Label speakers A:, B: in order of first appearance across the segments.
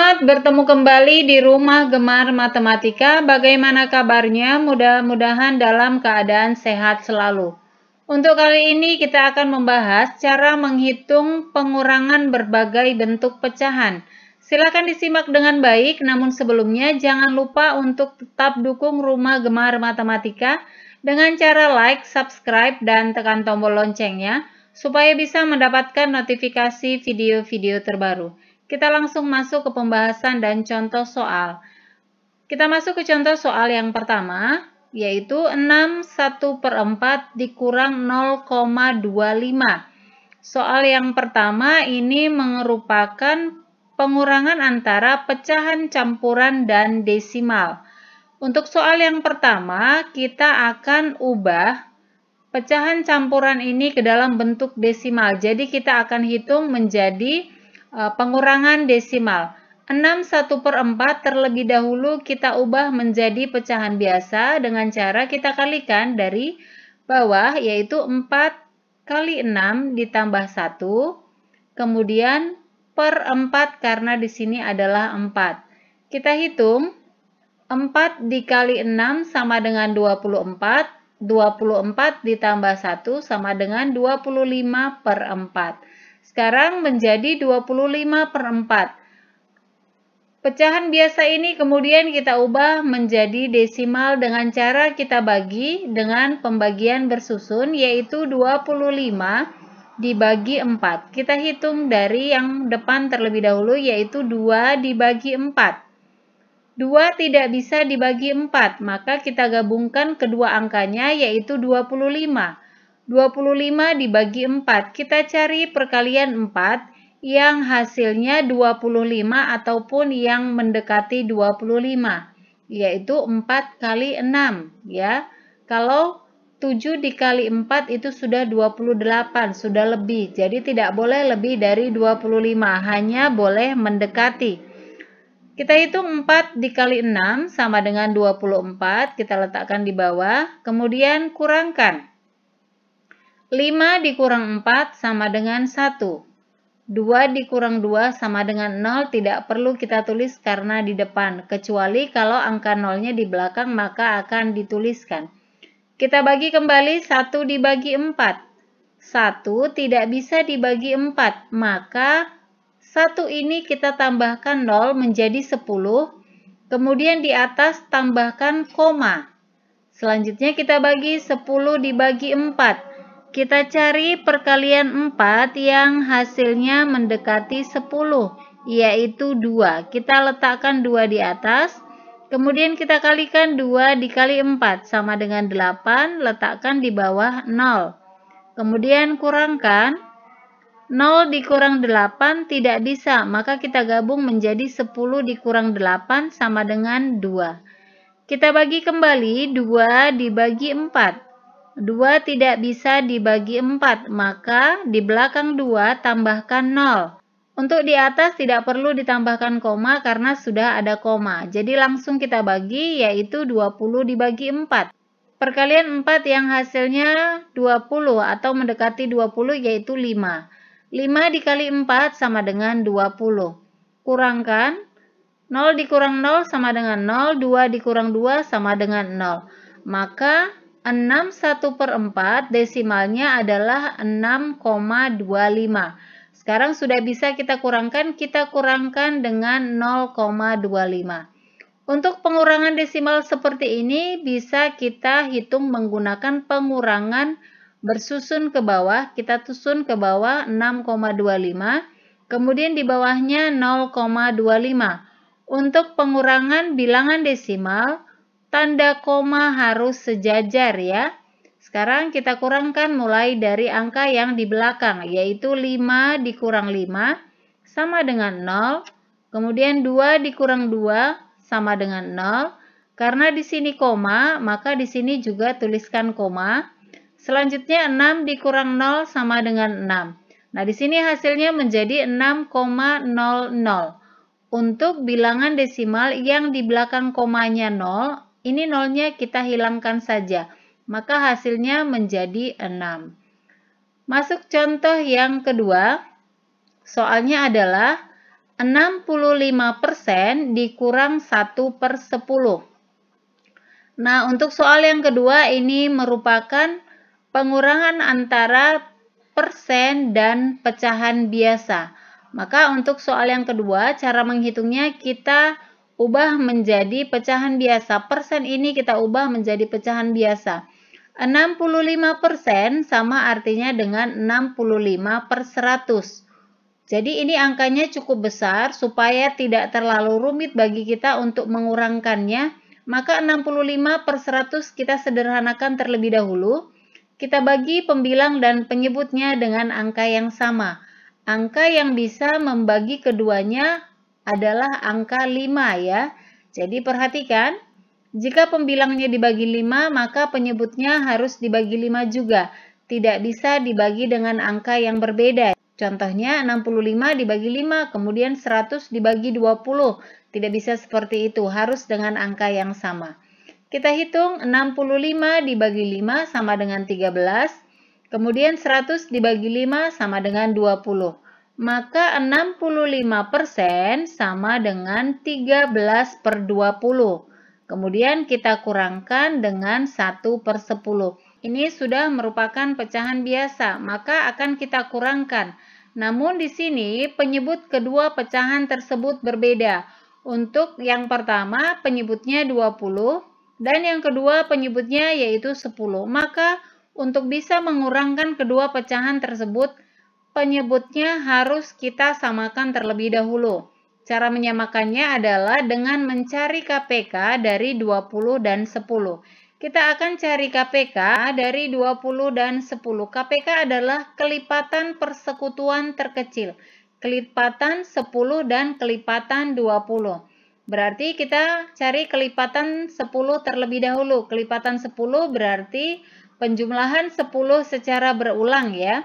A: Selamat bertemu kembali di rumah gemar matematika. Bagaimana kabarnya? Mudah-mudahan dalam keadaan sehat selalu. Untuk kali ini kita akan membahas cara menghitung pengurangan berbagai bentuk pecahan. Silakan disimak dengan baik, namun sebelumnya jangan lupa untuk tetap dukung Rumah Gemar Matematika dengan cara like, subscribe, dan tekan tombol loncengnya supaya bisa mendapatkan notifikasi video-video terbaru. Kita langsung masuk ke pembahasan dan contoh soal. Kita masuk ke contoh soal yang pertama, yaitu 6 1 per 4 dikurang 0,25. Soal yang pertama ini merupakan pengurangan antara pecahan campuran dan desimal. Untuk soal yang pertama, kita akan ubah pecahan campuran ini ke dalam bentuk desimal. Jadi kita akan hitung menjadi Eh, pengurangan desimal. 6 1 per 4 terlebih dahulu kita ubah menjadi pecahan biasa dengan cara kita kalikan dari bawah yaitu 4 kali 6 ditambah 1 kemudian per 4 karena di sini adalah 4. Kita hitung 4 dikali 6 sama dengan 24, 24 ditambah 1 sama dengan 25 per 4. Sekarang menjadi 25 per 4. Pecahan biasa ini kemudian kita ubah menjadi desimal dengan cara kita bagi dengan pembagian bersusun yaitu 25 dibagi 4. Kita hitung dari yang depan terlebih dahulu yaitu 2 dibagi 4. 2 tidak bisa dibagi 4, maka kita gabungkan kedua angkanya yaitu 25. 25 dibagi 4. Kita cari perkalian 4 yang hasilnya 25 ataupun yang mendekati 25, yaitu 4 kali 6. ya. Kalau 7 dikali 4 itu sudah 28, sudah lebih. Jadi tidak boleh lebih dari 25, hanya boleh mendekati. Kita hitung 4 dikali 6 sama dengan 24, kita letakkan di bawah, kemudian kurangkan. 5 dikurang 4 sama dengan 1. 2 dikurang 2 sama dengan 0 tidak perlu kita tulis karena di depan, kecuali kalau angka nolnya di belakang maka akan dituliskan. Kita bagi kembali 1 dibagi 4. 1 tidak bisa dibagi 4, maka 1 ini kita tambahkan 0 menjadi 10, kemudian di atas tambahkan koma. Selanjutnya kita bagi 10 dibagi 4, kita cari perkalian 4 yang hasilnya mendekati 10, yaitu 2. Kita letakkan 2 di atas, kemudian kita kalikan 2 dikali 4 sama dengan 8, letakkan di bawah 0. Kemudian kurangkan 0 dikurang 8 tidak bisa, maka kita gabung menjadi 10 dikurang 8 sama dengan 2. Kita bagi kembali 2 dibagi 4. 2 tidak bisa dibagi 4, maka di belakang 2 tambahkan 0. Untuk di atas tidak perlu ditambahkan koma karena sudah ada koma. Jadi langsung kita bagi yaitu 20 dibagi 4. Perkalian 4 yang hasilnya 20 atau mendekati 20 yaitu 5. 5 dikali 4 sama dengan 20. Kurangkan 0 dikurang 0 sama dengan 0, 2 dikurang 2 sama dengan 0. Maka 6 1 per 4 desimalnya adalah 6,25. Sekarang sudah bisa kita kurangkan, kita kurangkan dengan 0,25. Untuk pengurangan desimal seperti ini bisa kita hitung menggunakan pengurangan bersusun ke bawah. Kita susun ke bawah 6,25, kemudian di bawahnya 0,25. Untuk pengurangan bilangan desimal, Tanda koma harus sejajar ya. Sekarang kita kurangkan mulai dari angka yang di belakang, yaitu 5 dikurang 5 sama dengan 0. Kemudian 2 dikurang 2 sama dengan 0. Karena di sini koma, maka di sini juga tuliskan koma. Selanjutnya 6 dikurang 0 sama dengan 6. Nah, di sini hasilnya menjadi 6,00. Untuk bilangan desimal yang di belakang komanya 0 ini nolnya kita hilangkan saja, maka hasilnya menjadi 6. Masuk contoh yang kedua, soalnya adalah 65% dikurang 1 per 10. Nah, untuk soal yang kedua ini merupakan pengurangan antara persen dan pecahan biasa. Maka untuk soal yang kedua, cara menghitungnya kita ubah menjadi pecahan biasa. Persen ini kita ubah menjadi pecahan biasa. 65% sama artinya dengan 65 per 100. Jadi ini angkanya cukup besar supaya tidak terlalu rumit bagi kita untuk mengurangkannya. Maka 65 per 100 kita sederhanakan terlebih dahulu. Kita bagi pembilang dan penyebutnya dengan angka yang sama. Angka yang bisa membagi keduanya adalah angka 5 ya. Jadi perhatikan, jika pembilangnya dibagi 5, maka penyebutnya harus dibagi 5 juga. Tidak bisa dibagi dengan angka yang berbeda. Contohnya 65 dibagi 5, kemudian 100 dibagi 20. Tidak bisa seperti itu, harus dengan angka yang sama. Kita hitung 65 dibagi 5 sama dengan 13. Kemudian 100 dibagi 5 sama dengan 20. Maka 65% sama dengan 13 per 20. Kemudian kita kurangkan dengan 1 per 10. Ini sudah merupakan pecahan biasa, maka akan kita kurangkan. Namun di sini penyebut kedua pecahan tersebut berbeda. Untuk yang pertama penyebutnya 20 dan yang kedua penyebutnya yaitu 10. Maka untuk bisa mengurangkan kedua pecahan tersebut, penyebutnya harus kita samakan terlebih dahulu. Cara menyamakannya adalah dengan mencari KPK dari 20 dan 10. Kita akan cari KPK dari 20 dan 10. KPK adalah kelipatan persekutuan terkecil. Kelipatan 10 dan kelipatan 20. Berarti kita cari kelipatan 10 terlebih dahulu. Kelipatan 10 berarti penjumlahan 10 secara berulang ya.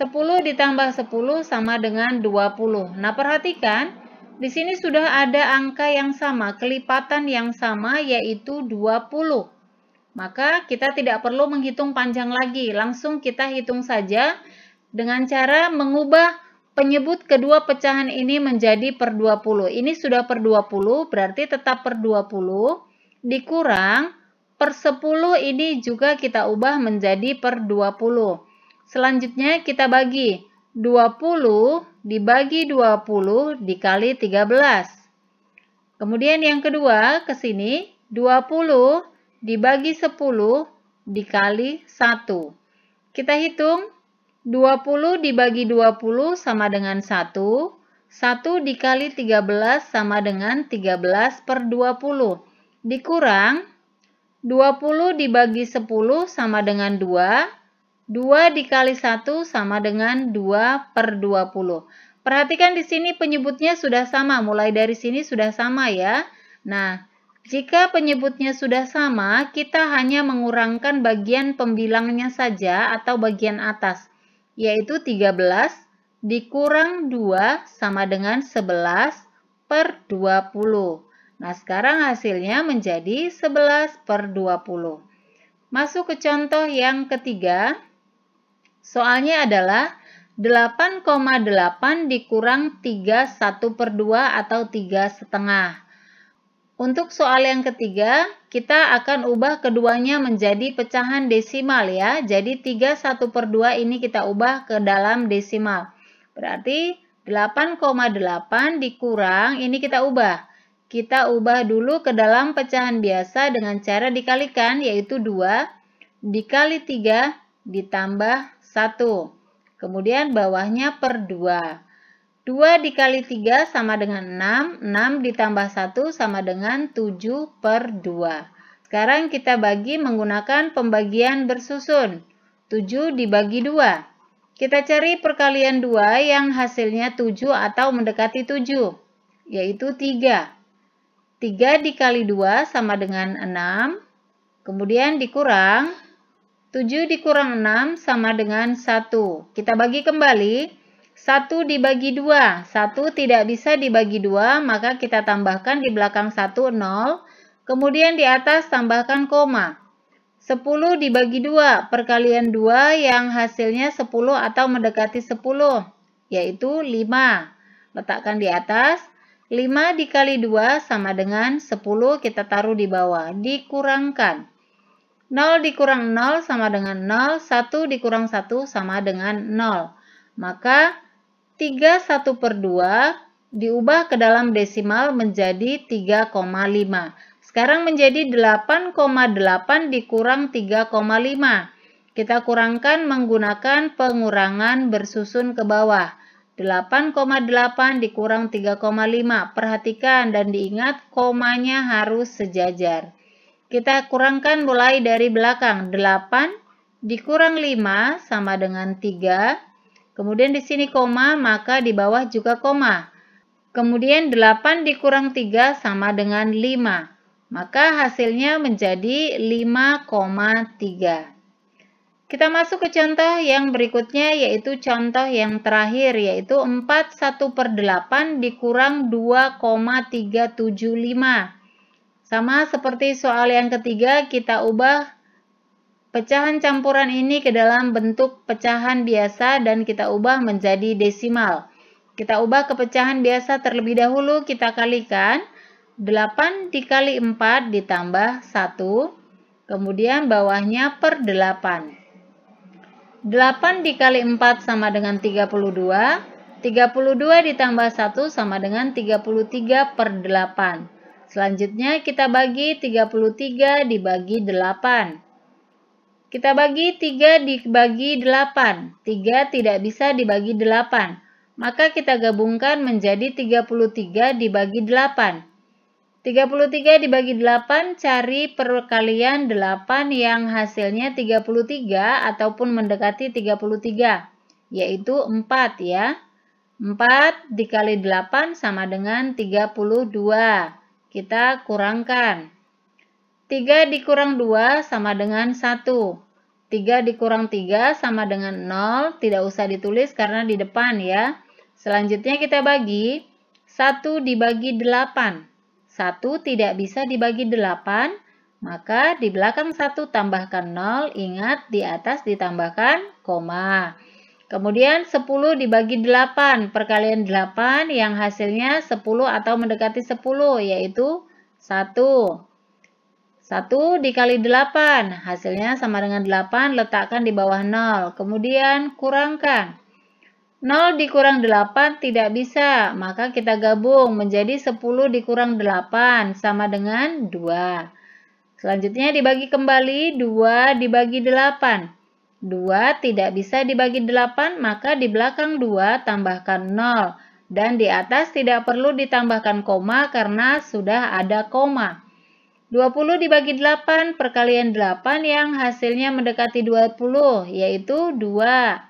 A: 10 ditambah 10 sama dengan 20. Nah, perhatikan, di sini sudah ada angka yang sama, kelipatan yang sama yaitu 20. Maka kita tidak perlu menghitung panjang lagi, langsung kita hitung saja dengan cara mengubah penyebut kedua pecahan ini menjadi per 20. Ini sudah per 20, berarti tetap per 20 dikurang per 10 ini juga kita ubah menjadi per 20. Selanjutnya kita bagi 20 dibagi 20 dikali 13. Kemudian yang kedua ke sini 20 dibagi 10 dikali 1. Kita hitung 20 dibagi 20 sama dengan 1. 1 dikali 13 sama dengan 13 per 20. Dikurang 20 dibagi 10 sama dengan 2. 2 dikali 1 sama dengan 2 per 20. Perhatikan di sini penyebutnya sudah sama, mulai dari sini sudah sama ya. Nah, jika penyebutnya sudah sama, kita hanya mengurangkan bagian pembilangnya saja atau bagian atas, yaitu 13 dikurang 2 sama dengan 11 per 20. Nah, sekarang hasilnya menjadi 11 per 20. Masuk ke contoh yang ketiga. Soalnya adalah 8,8 dikurang 3 1 per 2 atau 3 setengah. Untuk soal yang ketiga, kita akan ubah keduanya menjadi pecahan desimal ya. Jadi 3 1 per 2 ini kita ubah ke dalam desimal. Berarti 8,8 dikurang ini kita ubah. Kita ubah dulu ke dalam pecahan biasa dengan cara dikalikan yaitu 2 dikali 3 ditambah 1. Kemudian bawahnya per 2. 2 dikali 3 sama dengan 6. 6 ditambah 1 sama dengan 7 per 2. Sekarang kita bagi menggunakan pembagian bersusun. 7 dibagi 2. Kita cari perkalian 2 yang hasilnya 7 atau mendekati 7, yaitu 3. 3 dikali 2 sama dengan 6. Kemudian dikurang 7 dikurang 6 sama dengan 1. Kita bagi kembali. 1 dibagi 2. 1 tidak bisa dibagi 2, maka kita tambahkan di belakang 1, 0. Kemudian di atas tambahkan koma. 10 dibagi 2, perkalian 2 yang hasilnya 10 atau mendekati 10, yaitu 5. Letakkan di atas. 5 dikali 2 sama dengan 10, kita taruh di bawah. Dikurangkan. 0 dikurang 0 sama dengan 0, 1 dikurang 1 sama dengan 0. Maka 3 1 per 2 diubah ke dalam desimal menjadi 3,5. Sekarang menjadi 8,8 dikurang 3,5. Kita kurangkan menggunakan pengurangan bersusun ke bawah. 8,8 dikurang 3,5. Perhatikan dan diingat komanya harus sejajar. Kita kurangkan mulai dari belakang. 8 dikurang 5 sama dengan 3. Kemudian di sini koma, maka di bawah juga koma. Kemudian 8 dikurang 3 sama dengan 5. Maka hasilnya menjadi 5,3. Kita masuk ke contoh yang berikutnya yaitu contoh yang terakhir yaitu 41 per 8 dikurang 2,375. Sama seperti soal yang ketiga, kita ubah pecahan campuran ini ke dalam bentuk pecahan biasa dan kita ubah menjadi desimal. Kita ubah ke pecahan biasa terlebih dahulu, kita kalikan 8 dikali 4 ditambah 1, kemudian bawahnya per 8. 8 dikali 4 sama dengan 32, 32 ditambah 1 sama dengan 33 per 8. Selanjutnya kita bagi 33 dibagi 8. Kita bagi 3 dibagi 8. 3 tidak bisa dibagi 8. Maka kita gabungkan menjadi 33 dibagi 8. 33 dibagi 8 cari perkalian 8 yang hasilnya 33 ataupun mendekati 33 yaitu 4 ya. 4 dikali 8 sama dengan 32 kita kurangkan. 3 dikurang 2 sama dengan 1. 3 dikurang 3 sama dengan 0, tidak usah ditulis karena di depan ya. Selanjutnya kita bagi 1 dibagi 8. 1 tidak bisa dibagi 8, maka di belakang 1 tambahkan 0, ingat di atas ditambahkan koma. Kemudian 10 dibagi 8, perkalian 8 yang hasilnya 10 atau mendekati 10, yaitu 1. 1 dikali 8, hasilnya sama dengan 8, letakkan di bawah 0. Kemudian kurangkan. 0 dikurang 8 tidak bisa, maka kita gabung menjadi 10 dikurang 8 sama dengan 2. Selanjutnya dibagi kembali 2 dibagi 8. 2 tidak bisa dibagi 8, maka di belakang 2 tambahkan 0. Dan di atas tidak perlu ditambahkan koma karena sudah ada koma. 20 dibagi 8 perkalian 8 yang hasilnya mendekati 20, yaitu 2.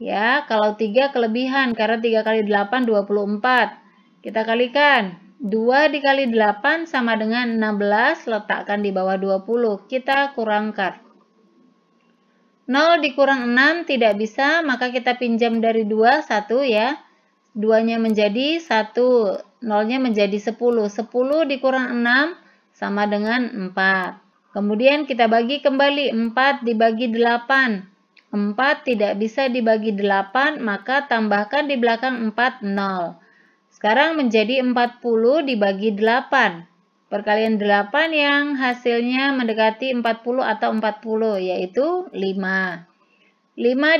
A: Ya, kalau 3 kelebihan karena 3 kali 8 24. Kita kalikan. 2 dikali 8 sama dengan 16, letakkan di bawah 20. Kita kurangkan. 0 dikurang 6 tidak bisa, maka kita pinjam dari 2, 1 ya. 2-nya menjadi 1, 0-nya menjadi 10. 10 dikurang 6 sama dengan 4. Kemudian kita bagi kembali 4 dibagi 8. 4 tidak bisa dibagi 8, maka tambahkan di belakang 4, 0. Sekarang menjadi 40 dibagi 8. Perkalian 8 yang hasilnya mendekati 40 atau 40 yaitu 5. 5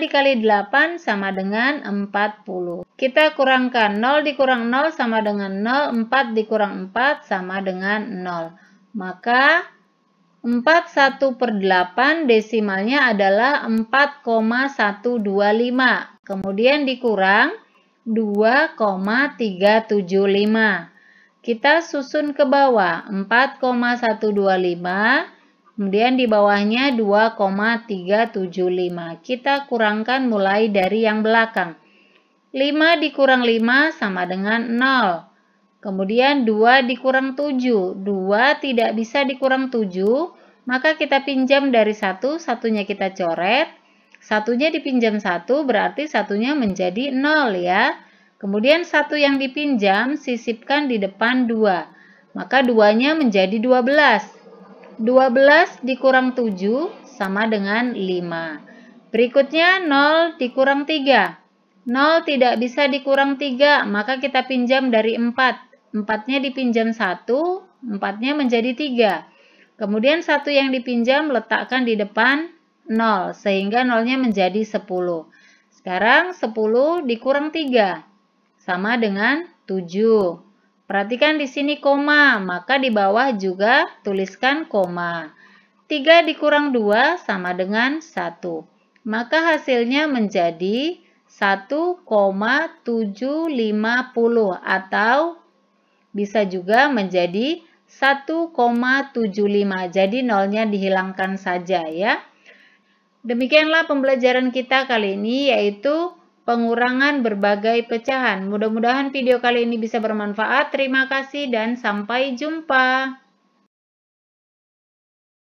A: dikali 8 sama dengan 40. Kita kurangkan 0 dikurang 0 sama dengan 0, 4 dikurang 4 sama dengan 0. Maka 41 per 8 desimalnya adalah 4,125. Kemudian dikurang 2,375. Kita susun ke bawah 4,125, kemudian di bawahnya 2,375. Kita kurangkan mulai dari yang belakang. 5 dikurang 5 sama dengan 0. Kemudian 2 dikurang 7. 2 tidak bisa dikurang 7, maka kita pinjam dari 1, satunya kita coret. Satunya dipinjam 1, berarti satunya menjadi 0 ya. Kemudian satu yang dipinjam sisipkan di depan 2. Maka duanya menjadi 12. 12 dikurang 7 sama dengan 5. Berikutnya 0 dikurang 3. 0 tidak bisa dikurang 3, maka kita pinjam dari 4. 4-nya dipinjam 1, 4-nya menjadi 3. Kemudian satu yang dipinjam letakkan di depan 0, sehingga 0-nya menjadi 10. Sekarang 10 dikurang 3 sama dengan 7. Perhatikan di sini koma, maka di bawah juga tuliskan koma. 3 dikurang 2 sama dengan 1. Maka hasilnya menjadi 1,750 atau bisa juga menjadi 1,75. Jadi nolnya dihilangkan saja ya. Demikianlah pembelajaran kita kali ini yaitu pengurangan berbagai pecahan. Mudah-mudahan video kali ini bisa bermanfaat. Terima kasih dan sampai jumpa.